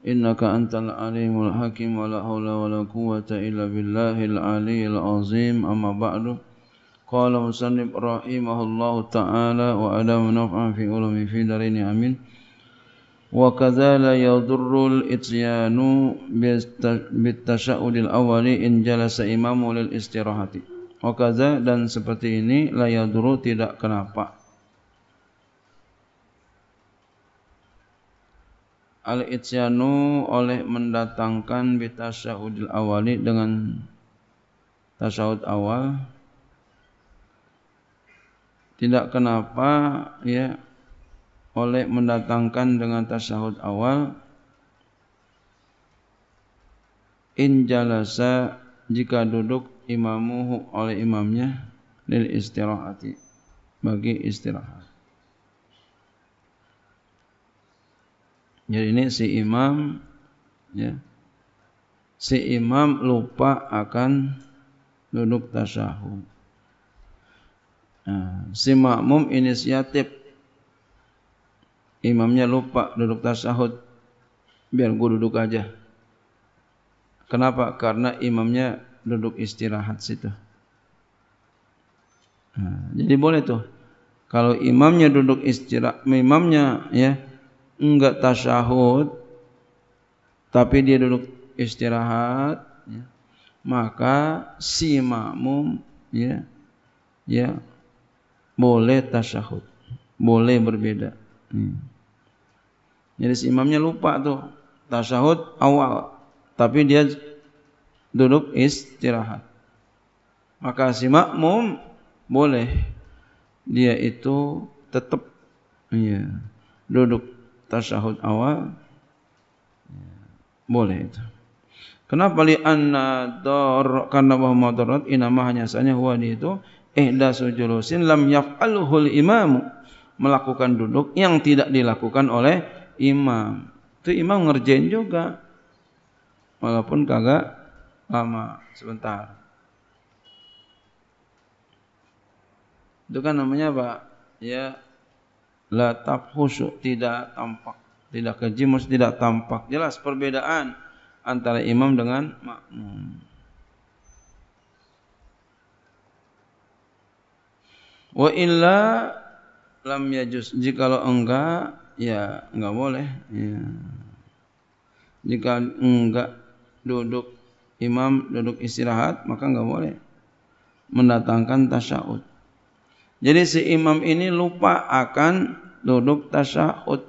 إنك أنت العليم الحكيم ولا حول ولا قوة إلا بالله العلي العظيم أما بعد قال مسلم رحمه الله تعالى وأدام نفعا في علوم في دارين آمين وكذا لا يضر الإتيان بالتشاؤل الأول إن جلس إمام للاستراحة وكذا dan seperti ini la yaduru tidak kenapa al ityanu oleh mendatangkan bitasyahudil awali dengan tasyahud awal tidak kenapa ya oleh mendatangkan dengan tasyahud awal in jalasa jika duduk imamuhu oleh imamnya lil istirahat bagi istirahat Jadi ya, ini si imam ya. Si imam lupa akan duduk tasyahud. Nah, si makmum inisiatif imamnya lupa duduk tasyahud biar gue duduk aja kenapa karena imamnya duduk istirahat situ nah, jadi boleh tuh kalau imamnya duduk istirahat imamnya ya enggak tasyahud tapi dia duduk istirahat ya, maka si makmum ya ya boleh tasyahud boleh berbeda hmm. jadi si imamnya lupa tuh tasyahud awal tapi dia duduk istirahat maka si makmum boleh dia itu tetap ya duduk tasyahud awal ya. boleh itu. Kenapa li anna dar karena bahwa madarat inama hanya sanya huwa itu ihda sujulusin lam yaf'alhul imam melakukan duduk yang tidak dilakukan oleh imam. Itu imam ngerjain juga walaupun kagak lama sebentar. Itu kan namanya Pak ya la tabhusu tidak tampak tidak kejimus tidak tampak jelas perbedaan antara imam dengan makmum wa illa lam yajus jikalau enggak ya enggak boleh ya jika enggak duduk imam duduk istirahat maka enggak boleh mendatangkan tasyahud jadi si imam ini lupa akan duduk tasyahud.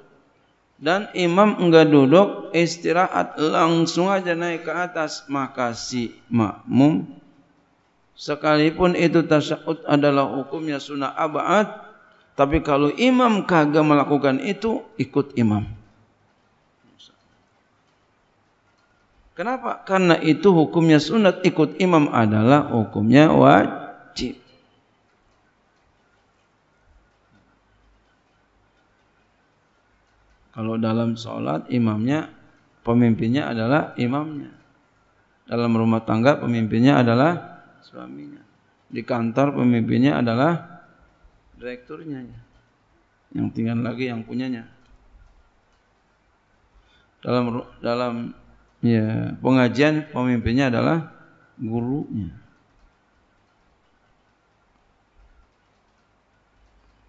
Dan imam enggak duduk istirahat langsung aja naik ke atas. Maka si makmum sekalipun itu tasyahud adalah hukumnya sunnah abad. Tapi kalau imam kagak melakukan itu ikut imam. Kenapa? Karena itu hukumnya sunat ikut imam adalah hukumnya wajib. Kalau dalam sholat imamnya pemimpinnya adalah imamnya. Dalam rumah tangga pemimpinnya adalah suaminya. Di kantor pemimpinnya adalah direkturnya. Yang tinggal lagi yang punyanya. Dalam dalam ya pengajian pemimpinnya adalah gurunya.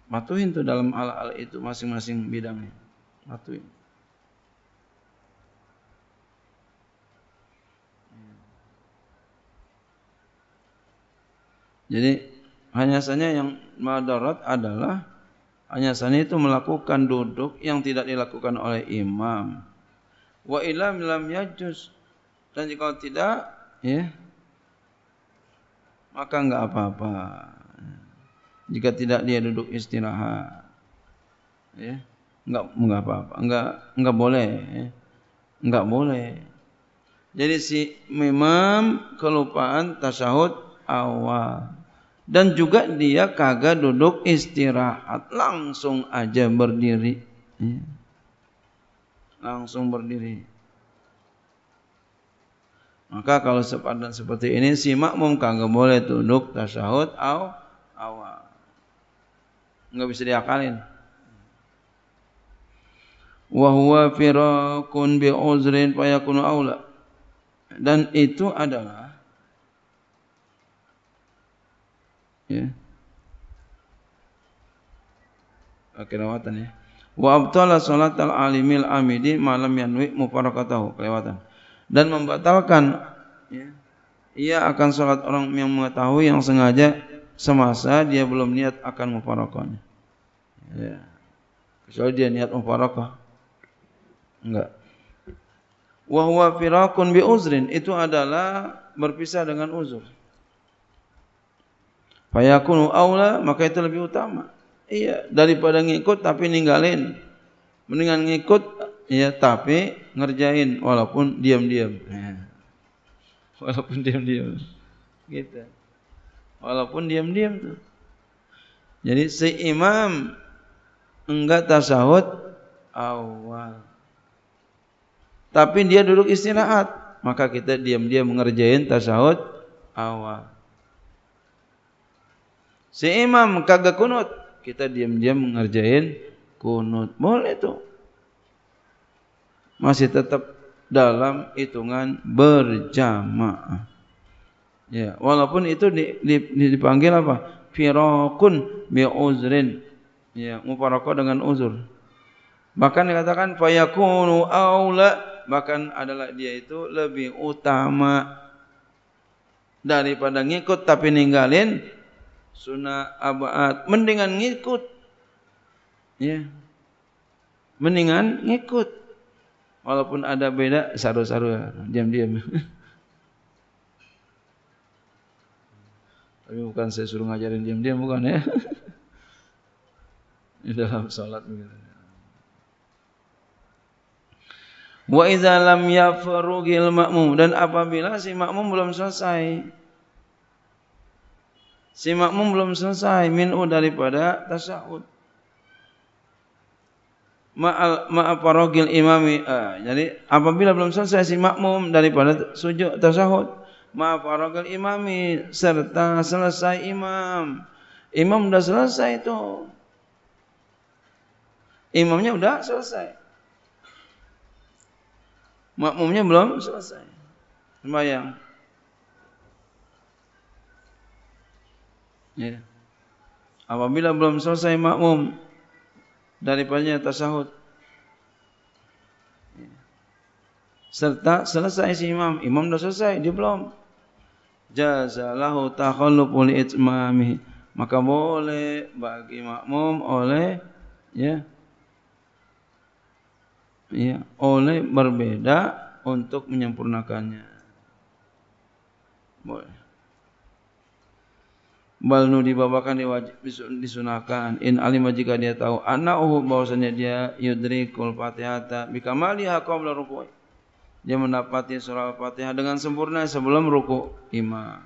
Patuhin tuh dalam ala-ala itu masing-masing bidangnya. Atuin. Jadi hanya saja yang madarat adalah hanya saja itu melakukan duduk yang tidak dilakukan oleh imam. Wa ilam lam dan jika tidak ya maka enggak apa-apa. Jika tidak dia duduk istirahat. Ya. Enggak enggak apa-apa, enggak enggak boleh. Enggak ya. boleh. Jadi si memang kelupaan tasyahud awal dan juga dia kagak duduk istirahat, langsung aja berdiri. Ya. Langsung berdiri. Maka kalau sepadan seperti ini si makmum kagak boleh duduk tasyahud aw awal. Enggak bisa diakalin. wa huwa firaqun bi uzrin fa yakunu aula dan itu adalah ya akhir awatan ya wa abtala salat al alimil amidi malam yanwi mufarakatahu kelewatan dan membatalkan ya ia akan salat orang yang mengetahui yang sengaja semasa dia belum niat akan mufarakahnya ya kecuali dia niat mufarakah Enggak. Wa huwa firaqun bi uzrin itu adalah berpisah dengan uzur. Fayakunu aula maka itu lebih utama. Iya, daripada ngikut tapi ninggalin. Mendingan ngikut ya tapi ngerjain walaupun diam-diam. Iya. Walaupun diam-diam. Gitu. Walaupun diam-diam tuh. Jadi si imam enggak tasawuf awal. tapi dia duduk istirahat maka kita diam-diam mengerjain tasawuf awal si imam kagak kunut kita diam-diam mengerjain kunut boleh itu masih tetap dalam hitungan berjamaah ya walaupun itu dipanggil apa firakun bi'uzrin ya muparaka dengan uzur bahkan dikatakan fayakunu aula bahkan adalah dia itu lebih utama daripada ngikut tapi ninggalin sunnah abad mendingan ngikut ya mendingan ngikut walaupun ada beda saru-saru diam-diam tapi bukan saya suruh ngajarin diam-diam bukan ya di dalam salat begitu Wa idza lam yafrughil ma'mum dan apabila si makmum belum selesai si makmum belum selesai min'u daripada tasyahud ma'al ma'aparogil imami ah, jadi apabila belum selesai si makmum daripada sujud tasahud ma'aparogil imami serta selesai imam imam sudah selesai itu imamnya sudah selesai Makmumnya belum selesai. Sembahyang. Ya. Apabila belum selesai makmum daripadanya tasahud ya. serta selesai si imam, imam dah selesai, dia belum. Jazalahu takhalluful itmamihi. Maka boleh bagi makmum oleh ya ya, oleh berbeda untuk menyempurnakannya. Boleh. Balnu dibabakan diwajib disunahkan in alima jika dia tahu annahu bahwasanya dia yudri yudrikul Fatihata bikamaliha qabla ruku'. Dia mendapati surah Al-Fatihah dengan sempurna sebelum ruku' imam.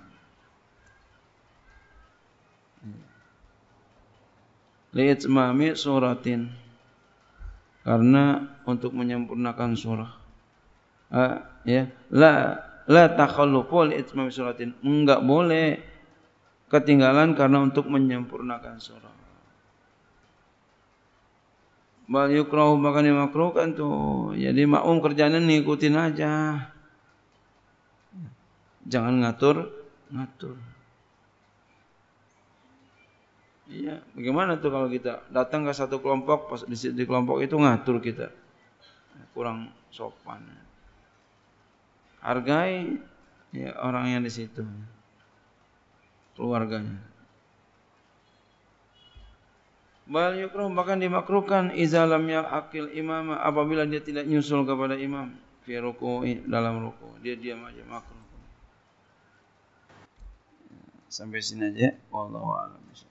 Li'itmami suratin karena untuk menyempurnakan surah. Uh, ya, la la takhalluqu li itmam suratin. Enggak boleh ketinggalan karena untuk menyempurnakan surah. Bal yukrahu bahkan dimakruhkan tuh. Jadi maum kerjanya ngikutin aja. Jangan ngatur, ngatur. Iya, bagaimana tuh kalau kita datang ke satu kelompok, pas di, di kelompok itu ngatur kita. Kurang sopan. Hargai ya orang yang di situ. Keluarganya. Bal yukruh bahkan dimakruhkan idza akil yaqil imama apabila dia tidak nyusul kepada imam fi dalam ruku. Dia diam aja makruh. Sampai sini aja. Wallahu a'lam.